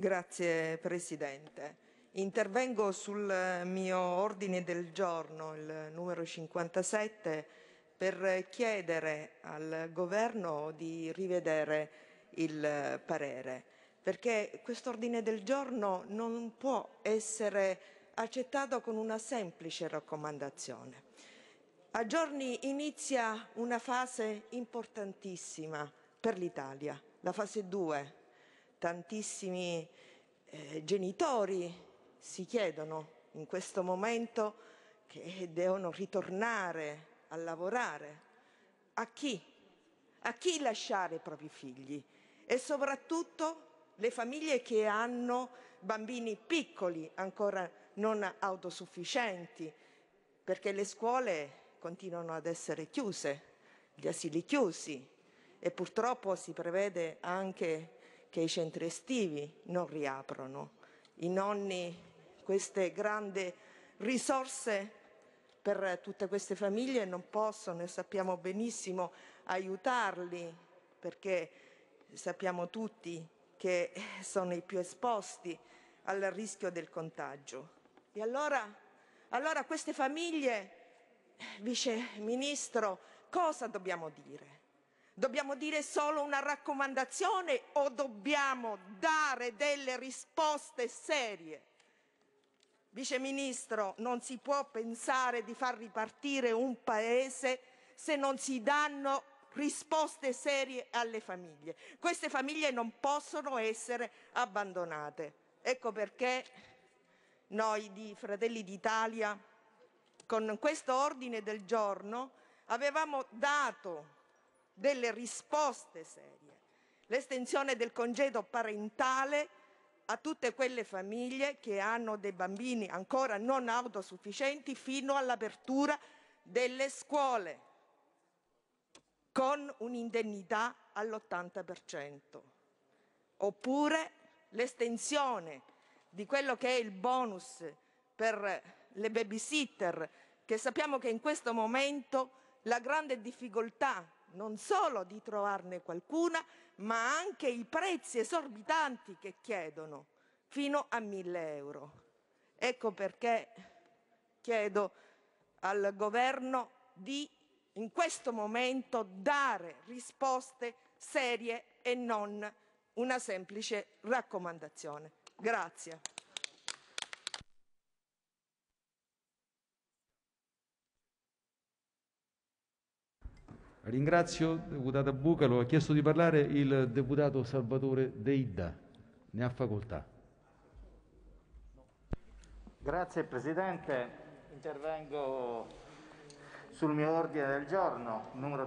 Grazie Presidente. Intervengo sul eh, mio ordine del giorno, il numero 57, per chiedere al Governo di rivedere il eh, parere, perché questo ordine del giorno non può essere accettato con una semplice raccomandazione. A giorni inizia una fase importantissima per l'Italia, la fase 2 tantissimi eh, genitori si chiedono in questo momento che devono ritornare a lavorare. A chi? A chi lasciare i propri figli? E soprattutto le famiglie che hanno bambini piccoli, ancora non autosufficienti, perché le scuole continuano ad essere chiuse, gli asili chiusi e purtroppo si prevede anche che i centri estivi non riaprono, i nonni, queste grandi risorse per tutte queste famiglie non possono e sappiamo benissimo aiutarli perché sappiamo tutti che sono i più esposti al rischio del contagio. E allora, allora queste famiglie, Vice Ministro, cosa dobbiamo dire? Dobbiamo dire solo una raccomandazione o dobbiamo dare delle risposte serie? Vice Ministro, non si può pensare di far ripartire un Paese se non si danno risposte serie alle famiglie. Queste famiglie non possono essere abbandonate. Ecco perché noi di Fratelli d'Italia con questo ordine del giorno avevamo dato delle risposte serie. L'estensione del congedo parentale a tutte quelle famiglie che hanno dei bambini ancora non autosufficienti fino all'apertura delle scuole con un'indennità all'80%. Oppure l'estensione di quello che è il bonus per le babysitter, che sappiamo che in questo momento la grande difficoltà non solo di trovarne qualcuna, ma anche i prezzi esorbitanti che chiedono, fino a 1000 euro. Ecco perché chiedo al governo di in questo momento dare risposte serie e non una semplice raccomandazione. Grazie. Ringrazio, deputata Bucalo, ha chiesto di parlare il deputato Salvatore Deidda. Ne ha facoltà. Grazie Presidente, intervengo sul mio ordine del giorno numero